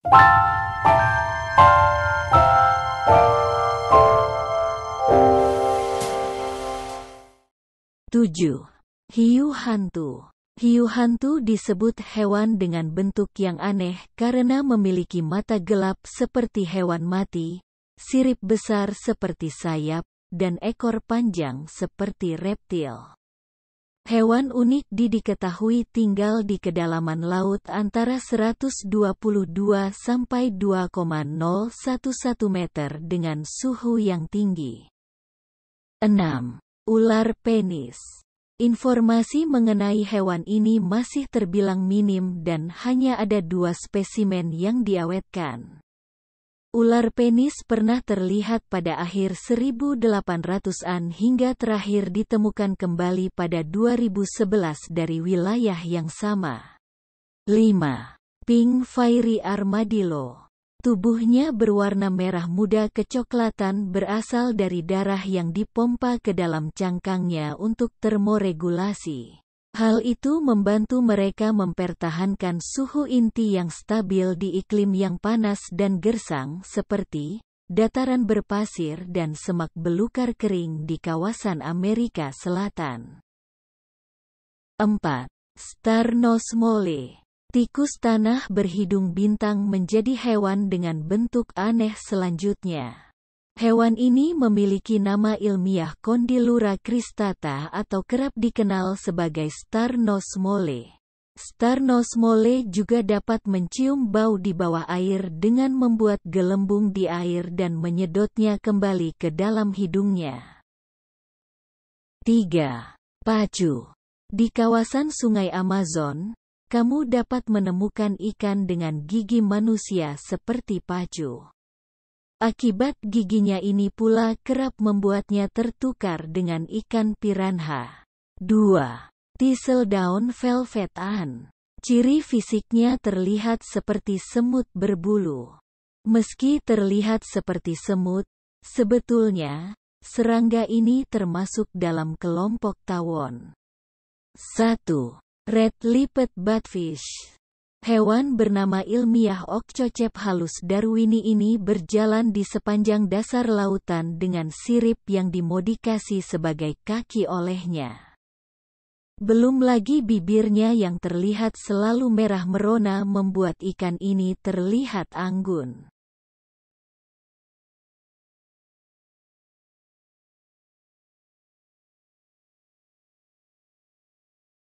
7. Hiu hantu Hiu hantu disebut hewan dengan bentuk yang aneh karena memiliki mata gelap seperti hewan mati, sirip besar seperti sayap, dan ekor panjang seperti reptil. Hewan unik di diketahui tinggal di kedalaman laut antara 122 sampai 2,011 meter dengan suhu yang tinggi. 6. Ular penis Informasi mengenai hewan ini masih terbilang minim dan hanya ada dua spesimen yang diawetkan. Ular penis pernah terlihat pada akhir 1800-an hingga terakhir ditemukan kembali pada 2011 dari wilayah yang sama. 5. Pink Fairy Armadillo Tubuhnya berwarna merah muda kecoklatan berasal dari darah yang dipompa ke dalam cangkangnya untuk termoregulasi. Hal itu membantu mereka mempertahankan suhu inti yang stabil di iklim yang panas dan gersang seperti dataran berpasir dan semak belukar kering di kawasan Amerika Selatan. 4. Starnos mole Tikus tanah berhidung bintang menjadi hewan dengan bentuk aneh selanjutnya. Hewan ini memiliki nama ilmiah Condylura cristata atau kerap dikenal sebagai Starnos mole. Starnos mole juga dapat mencium bau di bawah air dengan membuat gelembung di air dan menyedotnya kembali ke dalam hidungnya. 3. Pacu Di kawasan sungai Amazon, kamu dapat menemukan ikan dengan gigi manusia seperti pacu. Akibat giginya ini pula kerap membuatnya tertukar dengan ikan piranha. 2. Tisel Down Velvet Ciri fisiknya terlihat seperti semut berbulu. Meski terlihat seperti semut, sebetulnya, serangga ini termasuk dalam kelompok tawon. 1. Red Lipped batfish Hewan bernama ilmiah Okcocep halus Darwini ini berjalan di sepanjang dasar lautan dengan sirip yang dimodifikasi sebagai kaki olehnya. Belum lagi bibirnya yang terlihat selalu merah merona membuat ikan ini terlihat anggun.